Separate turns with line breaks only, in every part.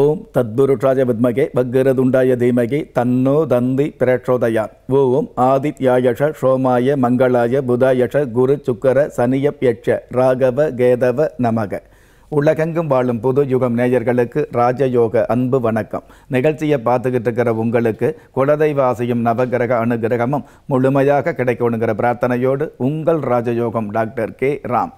ஓம் தத்புருட்ராஜ வித்மகே பக்ரதுண்டாய தீமகி தன்னோ தந்தி பிரேட்சோதயான் ஓம் ஆதித்யாயஷ சோமாய மங்களாய புதாயஷ குரு சுக்கர சனியப்யட்ச ராகவ கேதவ நமக உலகெங்கும் வாழும் புது யுகம் நேயர்களுக்கு ராஜயோக அன்பு வணக்கம் நிகழ்ச்சியை பார்த்துக்கிட்டு இருக்கிற உங்களுக்கு குலதெய்வ ஆசையும் நவகிரக அனுகிரகமும் முழுமையாக கிடைக்கணுங்கிற பிரார்த்தனையோடு உங்கள் Rajayogam doctor K Ram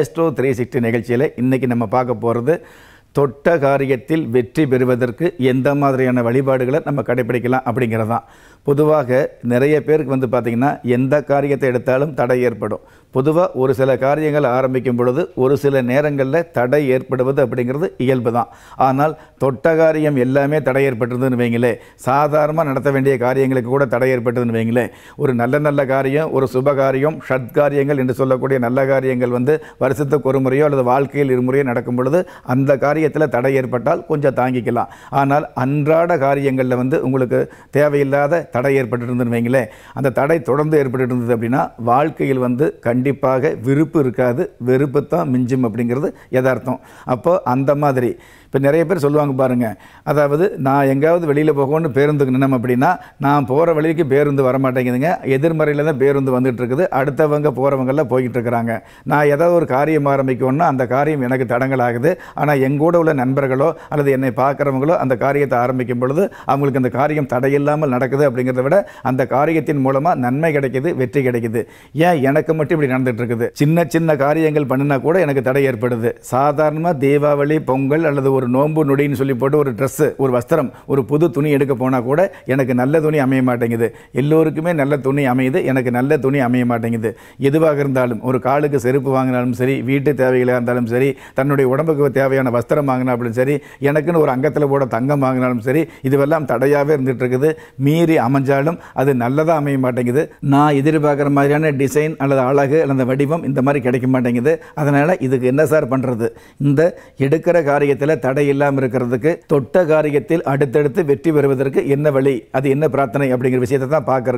astro three sixty நிகழ்ச்சியில் இன்றைக்கி நம்ம பார்க்க போகிறது தொட்ட காரியத்தில் வெற்றி பெறுவதற்கு எந்த மாதிரியான வழிபாடுகளை நம்ம கடைபிடிக்கலாம் அப்படிங்கிறதான் பொதுவாக நிறைய பேருக்கு வந்து பார்த்திங்கன்னா எந்த காரியத்தை எடுத்தாலும் தடை ஏற்படும் பொதுவாக ஒரு சில காரியங்கள் ஆரம்பிக்கும் பொழுது ஒரு சில நேரங்களில் தடை ஏற்படுவது அப்படிங்கிறது இயல்பு தான் ஆனால் தொட்ட காரியம் எல்லாமே தடை ஏற்பட்டுருதுன்னு வைங்களே சாதாரணமாக நடத்த வேண்டிய காரியங்களுக்கு கூட தடை ஏற்பட்டதுன்னு வைங்களே ஒரு நல்ல நல்ல காரியம் ஒரு சுப காரியம் ஷட்காரியங்கள் என்று சொல்லக்கூடிய நல்ல காரியங்கள் வந்து வருஷத்துக்கு ஒரு முறையோ அல்லது வாழ்க்கையில் இருமுறையோ நடக்கும் பொழுது அந்த காரியத்தில் தடை ஏற்பட்டால் கொஞ்சம் தாங்கிக்கலாம் ஆனால் அன்றாட காரியங்களில் வந்து உங்களுக்கு தேவையில்லாத தடை ஏற்பட்டுருந்துன்னு வைங்களேன் அந்த தடை தொடர்ந்து ஏற்பட்டு இருந்தது அப்படின்னா வாழ்க்கையில் வந்து கண்டிப்பாக விருப்பு இருக்காது வெறுப்பு தான் மிஞ்சும் அப்படிங்கிறது யதார்த்தம் அப்போ அந்த மாதிரி இப்போ நிறைய பேர் சொல்லுவாங்க பாருங்கள் அதாவது நான் எங்கேயாவது வெளியில் போகணும்னு பேருந்துக்கு நின்னோம் அப்படின்னா நான் போகிற வழிக்கு பேருந்து வர மாட்டேங்குதுங்க எதிர்மறையில் தான் பேருந்து வந்துட்டு இருக்குது அடுத்தவங்க போகிறவங்கெல்லாம் போய்கிட்டு இருக்கிறாங்க நான் ஏதாவது ஒரு காரியம் ஆரம்பிக்கணும்னா அந்த காரியம் எனக்கு தடங்கலாகுது ஆனால் எங்கூட உள்ள நண்பர்களோ அல்லது என்னை பார்க்குறவங்களோ அந்த காரியத்தை ஆரம்பிக்கும் பொழுது அவங்களுக்கு அந்த காரியம் தடையில்லாமல் நடக்குது அப்படிங்கிற அப்படிங்கிறத விட அந்த காரியத்தின் மூலமாக நன்மை கிடைக்கிது வெற்றி கிடைக்குது ஏன் எனக்கு மட்டும் இப்படி நடந்துட்டு இருக்குது சின்ன சின்ன காரியங்கள் பண்ணினா கூட எனக்கு தடை ஏற்படுது சாதாரணமாக தீபாவளி பொங்கல் அல்லது ஒரு நோன்பு நொடின்னு சொல்லி போட்டு ஒரு ட்ரெஸ்ஸு ஒரு வஸ்திரம் ஒரு புது துணி எடுக்க போனால் கூட எனக்கு நல்ல துணி அமைய மாட்டேங்குது எல்லோருக்குமே நல்ல துணி அமையுது எனக்கு நல்ல துணி அமைய மாட்டேங்குது எதுவாக இருந்தாலும் ஒரு காலுக்கு செருப்பு வாங்கினாலும் சரி வீட்டு தேவைகளாக இருந்தாலும் சரி தன்னுடைய உடம்புக்கு தேவையான வஸ்திரம் வாங்கினாலும் சரி எனக்குன்னு ஒரு அங்கத்தில் போட தங்கம் வாங்கினாலும் சரி இதுவெல்லாம் தடையாகவே இருந்துகிட்டு இருக்குது மீறி அம அமைஞ்சாலும் அது நல்லதாக அமைய மாட்டேங்குது நான் எதிர்பார்க்குற மாதிரியான டிசைன் அல்லது அழகு அல்லது வடிவம் இந்த மாதிரி கிடைக்க மாட்டேங்குது அதனால் இதுக்கு என்ன சார் பண்ணுறது இந்த எடுக்கிற காரியத்தில் தடை இல்லாமல் இருக்கிறதுக்கு தொட்ட காரியத்தில் அடுத்தடுத்து வெற்றி பெறுவதற்கு என்ன வழி அது என்ன பிரார்த்தனை அப்படிங்கிற விஷயத்தை தான் பார்க்குறோம்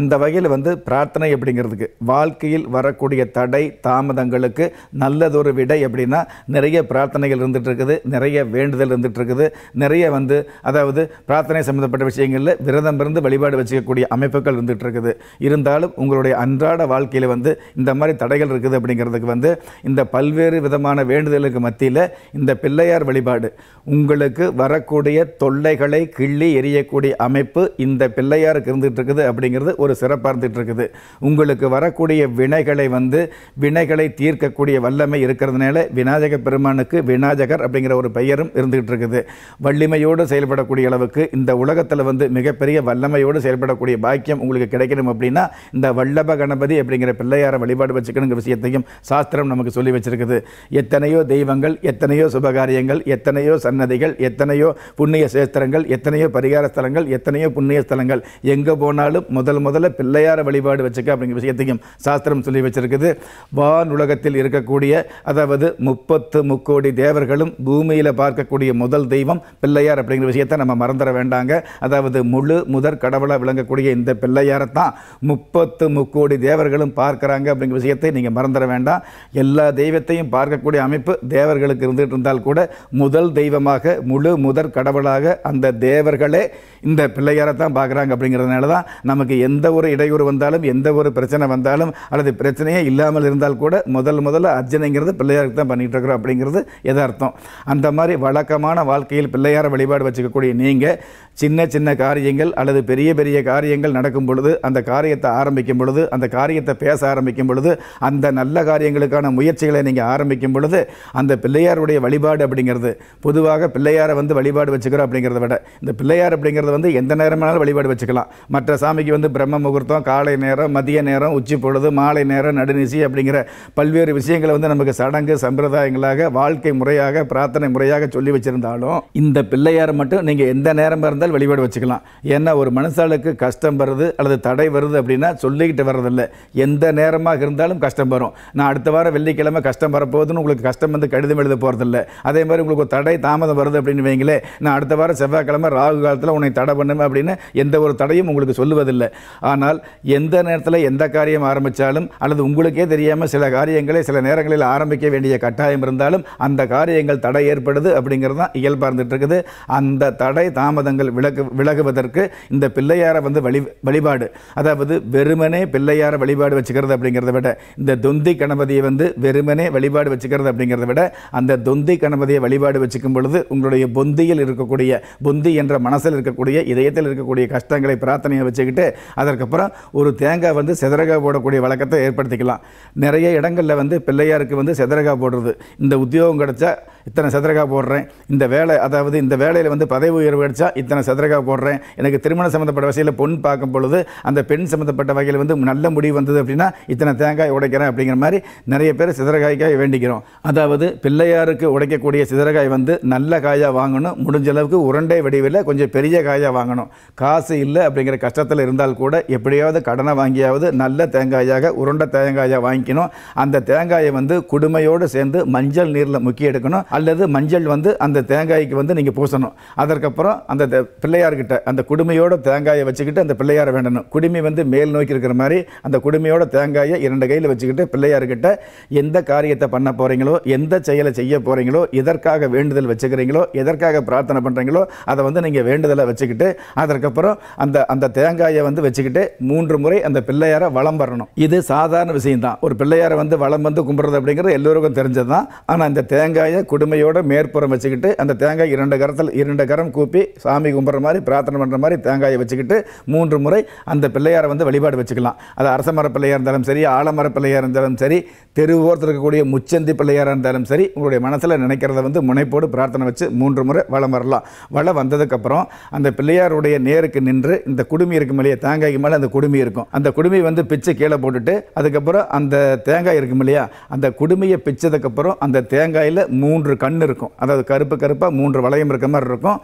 அந்த வகையில் வந்து பிரார்த்தனை அப்படிங்கிறதுக்கு வாழ்க்கையில் வரக்கூடிய தடை தாமதங்களுக்கு நல்லதொரு விடை அப்படின்னா நிறைய பிரார்த்தனைகள் இருந்துகிட்டு இருக்குது நிறைய வேண்டுதல் இருந்துகிட்டு இருக்குது நிறைய வந்து அதாவது பிரார்த்தனை சம்மந்தப்பட்ட விஷயங்களில் விரதம் இருந்து வழிபாடு வச்சுக்கக்கூடிய அமைப்புகள் இருந்துகிட்டு இருக்குது இருந்தாலும் உங்களுடைய அன்றாட வாழ்க்கையில் வந்து இந்த மாதிரி தடைகள் இருக்குது அப்படிங்கிறதுக்கு வந்து இந்த பல்வேறு விதமான வேண்டுதலுக்கு மத்தியில் இந்த பிள்ளையார் வழிபாடு உங்களுக்கு வரக்கூடிய தொல்லைகளை கிள்ளி எரியக்கூடிய அமைப்பு இந்த பிள்ளையாருக்கு இருந்துகிட்டு இருக்குது அப்படிங்கிறது ஒரு சிறப்பாக இருந்துகிட்டு இருக்குது உங்களுக்கு வரக்கூடிய வினைகளை வந்து வினைகளை தீர்க்கக்கூடிய வல்லமை இருக்கிறதுனால விநாயக பெருமானுக்கு விநாயகர் அப்படிங்கிற ஒரு பெயரும் இருந்துகிட்டு இருக்குது வள்ளிமையோடு செயல்படக்கூடிய அளவுக்கு இந்த உலகத்தில் வந்து மிகப்பெரிய வல்லமை திறமையோடு செயல்படக்கூடிய பாக்கியம் உங்களுக்கு கிடைக்கணும் அப்படின்னா இந்த வல்லப கணபதி அப்படிங்கிற பிள்ளையார வழிபாடு வச்சுக்கணுங்கிற விஷயத்தையும் சாஸ்திரம் நமக்கு சொல்லி வச்சிருக்குது எத்தனையோ தெய்வங்கள் எத்தனையோ சுபகாரியங்கள் எத்தனையோ சன்னதிகள் எத்தனையோ புண்ணிய சேஸ்திரங்கள் எத்தனையோ பரிகார ஸ்தலங்கள் எத்தனையோ புண்ணிய ஸ்தலங்கள் எங்கே போனாலும் முதல் முதல்ல பிள்ளையார வழிபாடு வச்சுக்க அப்படிங்கிற விஷயத்தையும் சாஸ்திரம் சொல்லி வச்சிருக்குது வான் உலகத்தில் இருக்கக்கூடிய அதாவது முப்பத்து முக்கோடி தேவர்களும் பூமியில் பார்க்கக்கூடிய முதல் தெய்வம் பிள்ளையார் அப்படிங்கிற விஷயத்தை நம்ம மறந்துட வேண்டாங்க அதாவது முழு முதற் கடவுளாக விளங்கக்கூடிய இந்த பிள்ளையாரத்தான் முப்பத்து முக்கோடி தேவர்களும் பார்க்குறாங்க அப்படிங்கிற விஷயத்தை நீங்கள் மறந்துட வேண்டாம் எல்லா தெய்வத்தையும் பார்க்கக்கூடிய அமைப்பு தேவர்களுக்கு இருந்துகிட்டு இருந்தால் கூட முதல் தெய்வமாக முழு முதற் கடவுளாக அந்த தேவர்களே இந்த பிள்ளையாரை தான் பார்க்குறாங்க அப்படிங்கிறதுனால தான் நமக்கு எந்த ஒரு இடையூறு வந்தாலும் எந்த ஒரு பிரச்சனை வந்தாலும் அல்லது பிரச்சனையே இல்லாமல் இருந்தால் கூட முதல் முதல்ல அர்ஜனைங்கிறது பிள்ளையாருக்கு தான் பண்ணிகிட்டு இருக்கிறோம் அப்படிங்கிறது எதார்த்தம் அந்த மாதிரி வழக்கமான வாழ்க்கையில் பிள்ளையார வழிபாடு வச்சுக்கக்கூடிய நீங்கள் சின்ன சின்ன காரியங்கள் அல்லது பெரிய பெரிய காரியங்கள் நடக்கும் பொழுது அந்த காரியத்தை ஆரம்பிக்கும் பொழுது அந்த காரியத்தை பேச ஆரம்பிக்கும் பொழுது அந்த நல்ல காரியங்களுக்கான முயற்சிகளை நீங்கள் ஆரம்பிக்கும் பொழுது அந்த பிள்ளையாருடைய வழிபாடு அப்படிங்கிறது பொதுவாக பிள்ளையாரை வந்து வழிபாடு வச்சுக்கிறோம் அப்படிங்கிறத விட இந்த பிள்ளையார் அப்படிங்கிறது வந்து எந்த நேரமானாலும் வழிபாடு வச்சுக்கலாம் மற்ற சாமிக்கு வந்து பிரம்ம முகூர்த்தம் காலை நேரம் மதிய நேரம் உச்சி பொழுது மாலை நேரம் நடுநிசி அப்படிங்கிற பல்வேறு விஷயங்களை வந்து நமக்கு சடங்கு சம்பிரதாயங்களாக வாழ்க்கை முறையாக பிரார்த்தனை முறையாக சொல்லி வச்சுருந்தாலும் இந்த பிள்ளையார் மட்டும் நீங்கள் எந்த நேரமாக இருந்தால் இருந்தால் வழிபாடு வச்சுக்கலாம் ஏன்னா ஒரு மனுஷாளுக்கு கஷ்டம் வருது அல்லது தடை வருது அப்படின்னா சொல்லிக்கிட்டு வர்றதில்லை எந்த நேரமாக இருந்தாலும் கஷ்டம் வரும் நான் அடுத்த வாரம் வெள்ளிக்கிழமை கஷ்டம் வரப்போகுதுன்னு உங்களுக்கு கஷ்டம் வந்து கடிதம் எழுத போகிறதில்ல அதே மாதிரி உங்களுக்கு தடை தாமதம் வருது அப்படின்னு வைங்களே நான் அடுத்த வாரம் செவ்வாய்க்கிழமை ராகு காலத்தில் உன்னை தடை பண்ணுவேன் அப்படின்னு எந்த ஒரு தடையும் உங்களுக்கு சொல்லுவதில்லை ஆனால் எந்த நேரத்தில் எந்த காரியம் ஆரம்பித்தாலும் அல்லது உங்களுக்கே தெரியாமல் சில காரியங்களை சில நேரங்களில் ஆரம்பிக்க வேண்டிய கட்டாயம் இருந்தாலும் அந்த காரியங்கள் தடை ஏற்படுது அப்படிங்கிறது தான் இயல்பாக இருந்துகிட்டு இருக்குது அந்த தடை தாமதங்கள் விலகு விலகுவதற்கு இந்த பிள்ளையாரை வந்து வழி வழிபாடு அதாவது வெறுமனே பிள்ளையாரை வழிபாடு வச்சுக்கிறது அப்படிங்கிறத விட இந்த தொந்தி கணபதியை வந்து வெறுமனே வழிபாடு வச்சுக்கிறது அப்படிங்கிறத விட அந்த தொந்தி கணபதியை வழிபாடு வச்சுக்கும் பொழுது உங்களுடைய பொந்தியில் இருக்கக்கூடிய பொந்தி என்ற மனசில் இருக்கக்கூடிய இதயத்தில் இருக்கக்கூடிய கஷ்டங்களை பிரார்த்தனையை வச்சுக்கிட்டு அதற்கப்புறம் ஒரு தேங்காய் வந்து செதரகா போடக்கூடிய வழக்கத்தை ஏற்படுத்திக்கலாம் நிறைய இடங்களில் வந்து பிள்ளையாருக்கு வந்து செதரகா போடுறது இந்த உத்தியோகம் கிடச்சா இத்தனை செதரகாய் போடுறேன் இந்த வேலை அதாவது இந்த வேலையில் வந்து பதவி உயர்வு கிடைச்சா இத்தனை நான் சதுரகா போடுறேன் எனக்கு திருமணம் சம்மந்தப்பட்ட வகையில் பொன் பார்க்கும் பொழுது அந்த பெண் சம்மந்தப்பட்ட வகையில் வந்து நல்ல முடிவு வந்தது அப்படின்னா இத்தனை தேங்காய் உடைக்கிறேன் அப்படிங்கிற மாதிரி நிறைய பேர் சிதறகாய்க்காய் வேண்டிக்கிறோம் அதாவது பிள்ளையாருக்கு உடைக்கக்கூடிய சிதறகாய் வந்து நல்ல காயாக வாங்கணும் முடிஞ்ச அளவுக்கு உருண்டை வடிவில் கொஞ்சம் பெரிய காயாக வாங்கணும் காசு இல்லை அப்படிங்கிற கஷ்டத்தில் இருந்தால் கூட எப்படியாவது கடனை வாங்கியாவது நல்ல தேங்காயாக உருண்டை தேங்காயாக வாங்கிக்கணும் அந்த தேங்காயை வந்து குடுமையோடு சேர்ந்து மஞ்சள் நீரில் முக்கிய எடுக்கணும் அல்லது மஞ்சள் வந்து அந்த தேங்காய்க்கு வந்து நீங்கள் பூசணும் அதற்கப்புறம் அந்த பிள்ளையார்கிட்ட அந்த குடுமையோட தேங்காயை வச்சுக்கிட்டு அந்த பிள்ளையாரை வேண்டணும் குடுமி வந்து மேல் நோக்கி இருக்கிற மாதிரி அந்த குடுமையோட தேங்காயை இரண்டு கையில் வச்சுக்கிட்டு பிள்ளையார்கிட்ட எந்த காரியத்தை பண்ண போகிறீங்களோ எந்த செயலை செய்ய போகிறீங்களோ எதற்காக வேண்டுதல் வச்சுக்கிறீங்களோ எதற்காக பிரார்த்தனை பண்ணுறீங்களோ அதை வந்து நீங்கள் வேண்டுதலை வச்சுக்கிட்டு அதற்கப்புறம் அந்த அந்த தேங்காயை வந்து வச்சுக்கிட்டு மூன்று முறை அந்த பிள்ளையாரை வளம் வரணும் இது சாதாரண விஷயம்தான் ஒரு பிள்ளையாரை வந்து வளம் வந்து கும்பிட்றது அப்படிங்கிறது எல்லோருக்கும் தெரிஞ்சது தான் ஆனால் அந்த தேங்காயை குடுமையோட மேற்புறம் வச்சுக்கிட்டு அந்த தேங்காய் இரண்டு கரத்தில் இரண்டு கரம் கூப்பி சாமி கும்பிட்ற மாதிரி பிரார்த்தனை பண்ணுற மாதிரி தேங்காயை வச்சுக்கிட்டு மூன்று முறை அந்த பிள்ளையாரை வந்து வழிபாடு வச்சுக்கலாம் அது அரசமர பிள்ளையாக இருந்தாலும் சரி ஆலமர பிள்ளையாக இருந்தாலும் சரி தெரு ஓரத்தில் இருக்கக்கூடிய முச்சந்தி பிள்ளையாராக இருந்தாலும் சரி உங்களுடைய மனசில் நினைக்கிறத வந்து முனைப்போடு பிரார்த்தனை வச்சு மூன்று முறை வளம் வரலாம் வளம் வந்ததுக்கப்புறம் அந்த பிள்ளையாருடைய நேருக்கு நின்று இந்த குடுமி இருக்கும் இல்லையா தேங்காய்க்கு மேலே அந்த குடுமி இருக்கும் அந்த குடுமி வந்து பிச்சை கீழே போட்டுட்டு அதுக்கப்புறம் அந்த தேங்காய் இருக்கும் இல்லையா அந்த குடுமையை பிச்சதுக்கப்புறம் அந்த தேங்காயில் மூன்று கண் இருக்கும் அதாவது கருப்பு கருப்பாக மூன்று வளையம் இருக்க மாதிரி இருக்கும்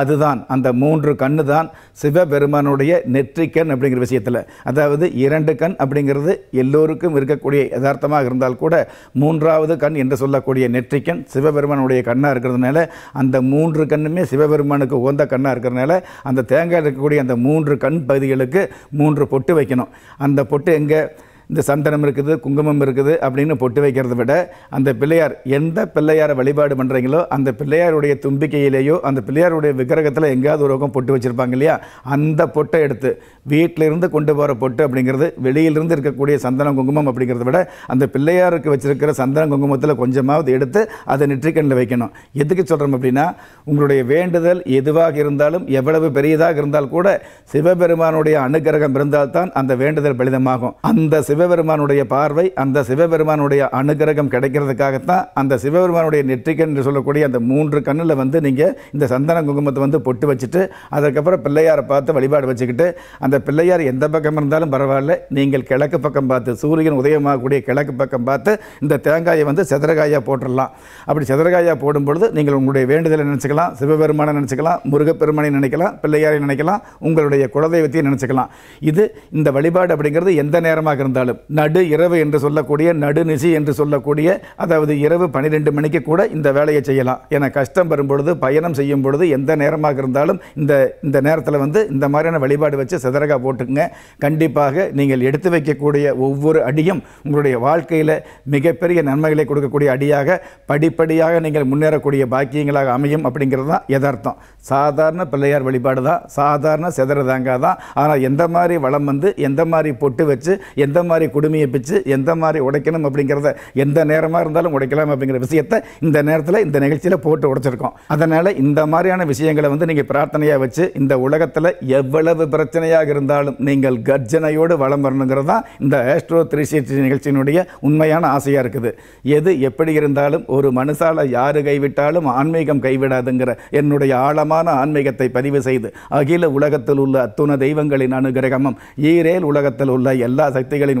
அதுதான் அந்த அந்த மூன்று கண்ணு தான் சிவபெருமானுடைய நெற்றிக்கண் அப்படிங்கிற விஷயத்தில் அதாவது இரண்டு கண் அப்படிங்கிறது எல்லோருக்கும் இருக்கக்கூடிய யதார்த்தமாக இருந்தால் கூட மூன்றாவது கண் என்று சொல்லக்கூடிய நெற்றிக்கண் சிவபெருமானுடைய கண்ணாக இருக்கிறதுனால அந்த மூன்று கண்ணுமே சிவபெருமானுக்கு உகந்த கண்ணாக இருக்கிறதுனால அந்த தேங்காய் இருக்கக்கூடிய அந்த மூன்று கண் பகுதிகளுக்கு மூன்று பொட்டு வைக்கணும் அந்த பொட்டு எங்கே இந்த சந்தனம் இருக்குது குங்குமம் இருக்குது அப்படின்னு பொட்டு வைக்கிறத விட அந்த பிள்ளையார் எந்த பிள்ளையாரை வழிபாடு பண்ணுறீங்களோ அந்த பிள்ளையாருடைய தும்பிக்கையிலேயோ அந்த பிள்ளையாருடைய விக்கிரகத்தில் எங்கேயாவது ஒரு பக்கம் பொட்டு வச்சுருப்பாங்க இல்லையா அந்த பொட்டை எடுத்து வீட்டிலிருந்து கொண்டு போகிற பொட்டு அப்படிங்கிறது வெளியிலிருந்து இருக்கக்கூடிய சந்தனம் குங்குமம் அப்படிங்கிறத விட அந்த பிள்ளையாருக்கு வச்சுருக்கிற சந்தனம் குங்குமத்தில் கொஞ்சமாவது எடுத்து அதை நெற்றிக்கண்ணில் வைக்கணும் எதுக்கு சொல்கிறோம் அப்படின்னா உங்களுடைய வேண்டுதல் எதுவாக இருந்தாலும் எவ்வளவு பெரியதாக இருந்தால் கூட சிவபெருமானுடைய அனுகிரகம் இருந்தால்தான் அந்த வேண்டுதல் பலிதமாகும் அந்த சிவபெருமானுடைய பார்வை அந்த சிவபெருமானுடைய அனுகிரகம் கிடைக்கிறதுக்காகத்தான் அந்த சிவபெருமானுடைய நெற்றிக்கண் என்று சொல்லக்கூடிய அந்த மூன்று கண்ணில் வந்து நீங்கள் இந்த சந்தன குங்குமத்தை வந்து பொட்டு வச்சுட்டு அதுக்கப்புறம் பிள்ளையாரை பார்த்து வழிபாடு வச்சுக்கிட்டு அந்த பிள்ளையார் எந்த பக்கம் இருந்தாலும் பரவாயில்ல நீங்கள் கிழக்கு பக்கம் பார்த்து சூரியன் உதயமாகக்கூடிய கிழக்கு பக்கம் பார்த்து இந்த தேங்காயை வந்து செதரகாயாக போட்டுடலாம் அப்படி செதரகாயாக போடும்பொழுது நீங்கள் உங்களுடைய வேண்டுதலை நினச்சிக்கலாம் சிவபெருமானை நினச்சிக்கலாம் முருகப்பெருமானை நினைக்கலாம் பிள்ளையாரை நினைக்கலாம் உங்களுடைய குலதெய்வத்தையும் நினச்சிக்கலாம் இது இந்த வழிபாடு அப்படிங்கிறது எந்த நேரமாக இருந்தாலும் இருந்தாலும் நடு இரவு என்று சொல்லக்கூடிய நடுநிசி என்று சொல்லக்கூடிய அதாவது இரவு பன்னிரெண்டு மணிக்கு கூட இந்த வேலையை செய்யலாம் என கஷ்டம் வரும்பொழுது பயணம் செய்யும் பொழுது எந்த நேரமாக இருந்தாலும் இந்த இந்த நேரத்தில் வந்து இந்த மாதிரியான வழிபாடு வச்சு சிதறகா போட்டுங்க கண்டிப்பாக நீங்கள் எடுத்து வைக்கக்கூடிய ஒவ்வொரு அடியும் உங்களுடைய வாழ்க்கையில் மிகப்பெரிய நன்மைகளை கொடுக்கக்கூடிய அடியாக படிப்படியாக நீங்கள் முன்னேறக்கூடிய பாக்கியங்களாக அமையும் அப்படிங்கிறது தான் யதார்த்தம் சாதாரண பிள்ளையார் வழிபாடு தான் சாதாரண செதறதாங்க தான் ஆனால் எந்த மாதிரி வளம் வந்து எந்த மாதிரி பொட்டு வச்சு எந்த மாதிரி மாதிரி குடுமையை பிச்சு எந்த மாதிரி உடைக்கணும் அப்படிங்கிறத எந்த நேரமாக இருந்தாலும் உடைக்கலாம் அப்படிங்கிற விஷயத்தை இந்த நேரத்தில் இந்த நிகழ்ச்சியில் போட்டு உடைச்சிருக்கோம் அதனால் இந்த மாதிரியான விஷயங்களை வந்து நீங்கள் பிரார்த்தனையாக வச்சு இந்த உலகத்தில் எவ்வளவு பிரச்சனையாக இருந்தாலும் நீங்கள் கர்ஜனையோடு வளம் வரணுங்கிறது தான் இந்த ஆஸ்ட்ரோ த்ரீ சிக்ஸ்டி நிகழ்ச்சியினுடைய உண்மையான ஆசையாக இருக்குது எது எப்படி இருந்தாலும் ஒரு மனுஷால யாரு கைவிட்டாலும் ஆன்மீகம் கைவிடாதுங்கிற என்னுடைய ஆழமான ஆன்மீகத்தை பதிவு செய்து அகில உலகத்தில் உள்ள அத்துண தெய்வங்களின் அனுகிரகமும் ஈரேல் உலகத்தில் உள்ள எல்லா சக்திகளின்